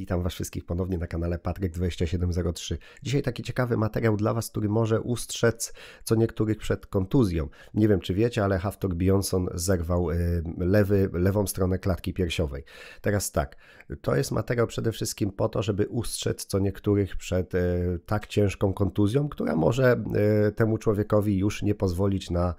Witam Was wszystkich ponownie na kanale Patryk2703. Dzisiaj taki ciekawy materiał dla Was, który może ustrzec co niektórych przed kontuzją. Nie wiem, czy wiecie, ale Haftor Bjornsson zerwał y, lewy, lewą stronę klatki piersiowej. Teraz tak, to jest materiał przede wszystkim po to, żeby ustrzec co niektórych przed y, tak ciężką kontuzją, która może y, temu człowiekowi już nie pozwolić na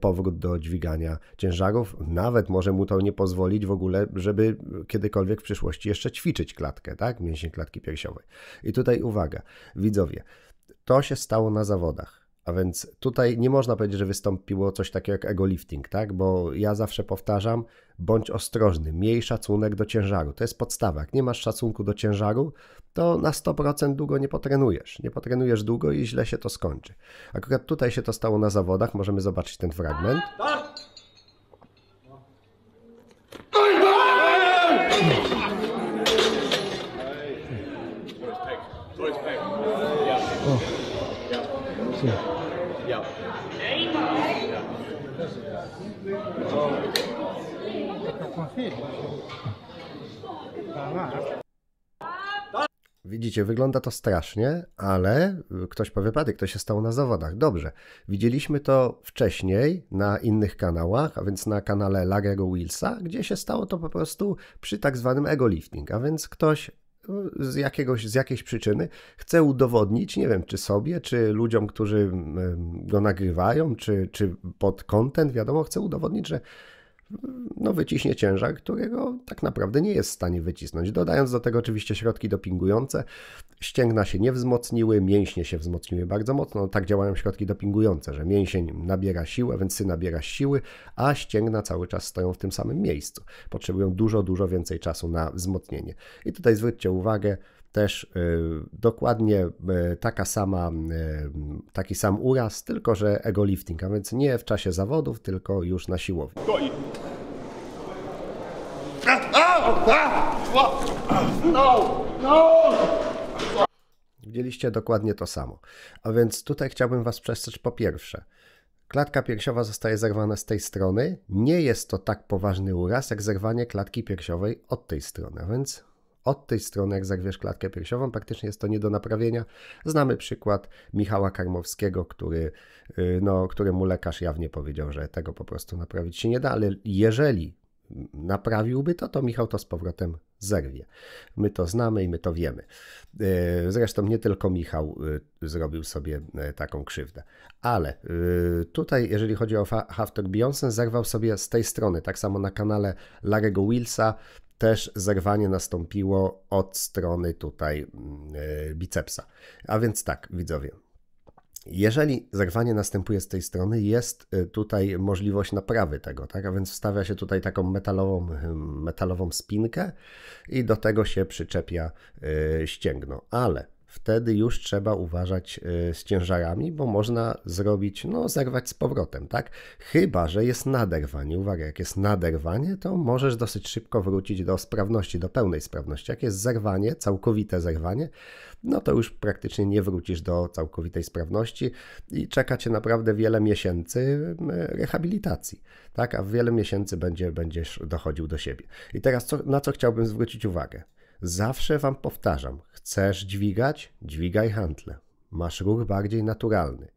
powrót do dźwigania ciężarów. Nawet może mu to nie pozwolić w ogóle, żeby kiedykolwiek w przyszłości jeszcze ćwiczyć klatkę klatkę, tak? klatki piersiowej. I tutaj uwaga, widzowie, to się stało na zawodach. A więc tutaj nie można powiedzieć, że wystąpiło coś takiego jak ego lifting, tak? Bo ja zawsze powtarzam, bądź ostrożny, miej szacunek do ciężaru. To jest podstawa. Jak nie masz szacunku do ciężaru, to na 100% długo nie potrenujesz. Nie potrenujesz długo i źle się to skończy. Akurat tutaj się to stało na zawodach, możemy zobaczyć ten fragment. Tak, tak. O. Ja. Widzicie, wygląda to strasznie, ale ktoś po wypadek, ktoś się stał na zawodach. Dobrze, widzieliśmy to wcześniej na innych kanałach, a więc na kanale Larry'ego Willsa, gdzie się stało to po prostu przy tak zwanym ego lifting, a więc ktoś no, z, jakiegoś, z jakiejś przyczyny chce udowodnić, nie wiem, czy sobie, czy ludziom, którzy go nagrywają, czy, czy pod kontent, wiadomo, chce udowodnić, że no, wyciśnie ciężar, którego tak naprawdę nie jest w stanie wycisnąć. Dodając do tego oczywiście środki dopingujące, ścięgna się nie wzmocniły, mięśnie się wzmocniły bardzo mocno. No, tak działają środki dopingujące, że mięsień nabiera siły, ręcy nabiera siły, a ścięgna cały czas stoją w tym samym miejscu. Potrzebują dużo, dużo więcej czasu na wzmocnienie. I tutaj zwróćcie uwagę, też y, dokładnie y, taka sama, y, taki sam uraz, tylko że ego lifting, a więc nie w czasie zawodów, tylko już na siłowni. Widzieliście dokładnie to samo. A więc tutaj chciałbym Was przestrzec po pierwsze. Klatka piersiowa zostaje zerwana z tej strony. Nie jest to tak poważny uraz, jak zerwanie klatki piersiowej od tej strony. A więc od tej strony, jak zerwiesz klatkę piersiową, praktycznie jest to nie do naprawienia. Znamy przykład Michała Karmowskiego, który, y, no, któremu lekarz jawnie powiedział, że tego po prostu naprawić się nie da, ale jeżeli naprawiłby to, to Michał to z powrotem zerwie. My to znamy i my to wiemy. E, zresztą nie tylko Michał e, zrobił sobie e, taką krzywdę. Ale tutaj, jeżeli chodzi o Haftor Beyoncé, zerwał sobie z tej strony. Tak samo na kanale Larego Willsa też zerwanie nastąpiło od strony tutaj mm, bicepsa. A więc tak, widzowie, jeżeli zerwanie następuje z tej strony, jest y, tutaj możliwość naprawy tego, tak? A więc wstawia się tutaj taką metalową, y, metalową spinkę i do tego się przyczepia y, ścięgno. Ale wtedy już trzeba uważać y, z ciężarami, bo można zrobić, no zerwać z powrotem, tak? Chyba, że jest naderwanie. Uwaga, jak jest naderwanie, to możesz dosyć szybko wrócić do sprawności, do pełnej sprawności. Jak jest zerwanie, całkowite zerwanie, no to już praktycznie nie wrócisz do całkowitej sprawności i czeka cię naprawdę wiele miesięcy mm, rehabilitacji, tak? A wiele miesięcy będzie, będziesz dochodził do siebie. I teraz co, na co chciałbym zwrócić uwagę? Zawsze wam powtarzam, chcesz dźwigać, dźwigaj hantle. Masz ruch bardziej naturalny.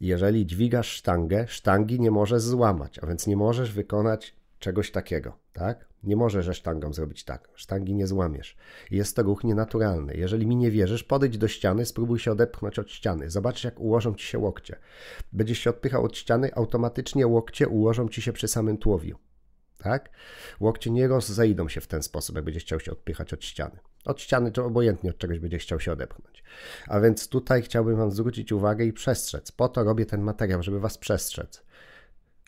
Jeżeli dźwigasz sztangę, sztangi nie możesz złamać, a więc nie możesz wykonać czegoś takiego, tak? Nie możesz ze sztangą zrobić tak. Sztangi nie złamiesz. Jest to ruch nienaturalny. Jeżeli mi nie wierzysz, podejdź do ściany, spróbuj się odepchnąć od ściany. Zobacz, jak ułożą ci się łokcie. Będziesz się odpychał od ściany, automatycznie łokcie ułożą ci się przy samym tułowiu tak? Łokcie nie rozejdą się w ten sposób, jak będzie chciał się odpychać od ściany. Od ściany, czy obojętnie od czegoś będzie chciał się odepchnąć. A więc tutaj chciałbym Wam zwrócić uwagę i przestrzec. Po to robię ten materiał, żeby Was przestrzec.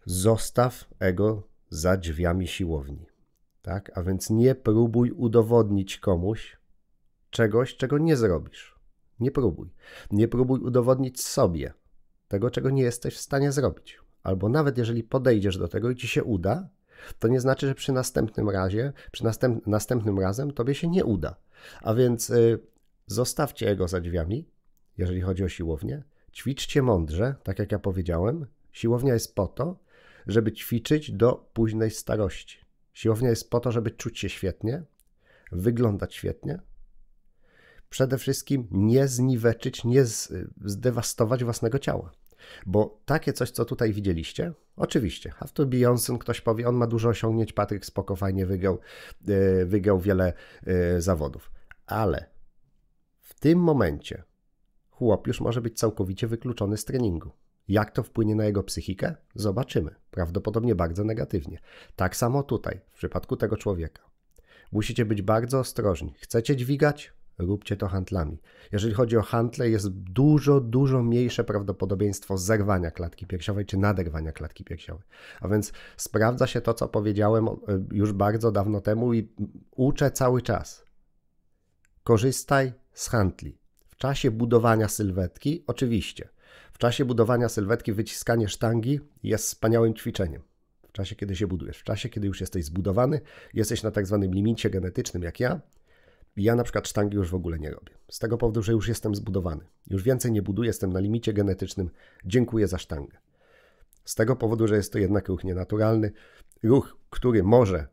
Zostaw ego za drzwiami siłowni, tak? A więc nie próbuj udowodnić komuś czegoś, czego nie zrobisz. Nie próbuj. Nie próbuj udowodnić sobie tego, czego nie jesteś w stanie zrobić. Albo nawet jeżeli podejdziesz do tego i ci się uda, to nie znaczy, że przy następnym razie, przy następ, następnym razem tobie się nie uda. A więc y, zostawcie ego za drzwiami, jeżeli chodzi o siłownię. Ćwiczcie mądrze, tak jak ja powiedziałem. Siłownia jest po to, żeby ćwiczyć do późnej starości. Siłownia jest po to, żeby czuć się świetnie, wyglądać świetnie. Przede wszystkim nie zniweczyć, nie y, zdewastować własnego ciała. Bo takie coś, co tutaj widzieliście, oczywiście, have to ktoś powie, on ma dużo osiągnięć, Patryk spoko, fajnie wygrał, e, wygrał wiele e, zawodów. Ale w tym momencie chłop już może być całkowicie wykluczony z treningu. Jak to wpłynie na jego psychikę? Zobaczymy. Prawdopodobnie bardzo negatywnie. Tak samo tutaj, w przypadku tego człowieka. Musicie być bardzo ostrożni. Chcecie dźwigać? róbcie to handlami. Jeżeli chodzi o handle, jest dużo, dużo mniejsze prawdopodobieństwo zerwania klatki piersiowej czy naderwania klatki piersiowej. A więc sprawdza się to, co powiedziałem e, już bardzo dawno temu i uczę cały czas. Korzystaj z handli. W czasie budowania sylwetki, oczywiście. W czasie budowania sylwetki wyciskanie sztangi jest wspaniałym ćwiczeniem. W czasie, kiedy się budujesz, w czasie, kiedy już jesteś zbudowany, jesteś na tak zwanym limicie genetycznym, jak ja, ja na przykład sztangi już w ogóle nie robię. Z tego powodu, że już jestem zbudowany. Już więcej nie buduję, jestem na limicie genetycznym. Dziękuję za sztangę. Z tego powodu, że jest to jednak ruch nienaturalny, ruch, który może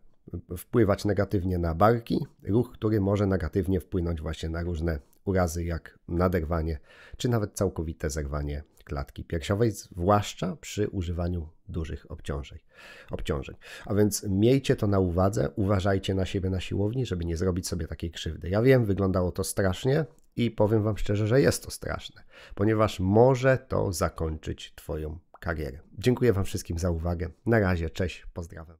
wpływać negatywnie na barki, ruch, który może negatywnie wpłynąć właśnie na różne urazy, jak naderwanie, czy nawet całkowite zerwanie klatki piersiowej, zwłaszcza przy używaniu dużych obciążeń. obciążeń. A więc miejcie to na uwadze, uważajcie na siebie na siłowni, żeby nie zrobić sobie takiej krzywdy. Ja wiem, wyglądało to strasznie i powiem Wam szczerze, że jest to straszne, ponieważ może to zakończyć Twoją karierę. Dziękuję Wam wszystkim za uwagę. Na razie, cześć, pozdrawiam.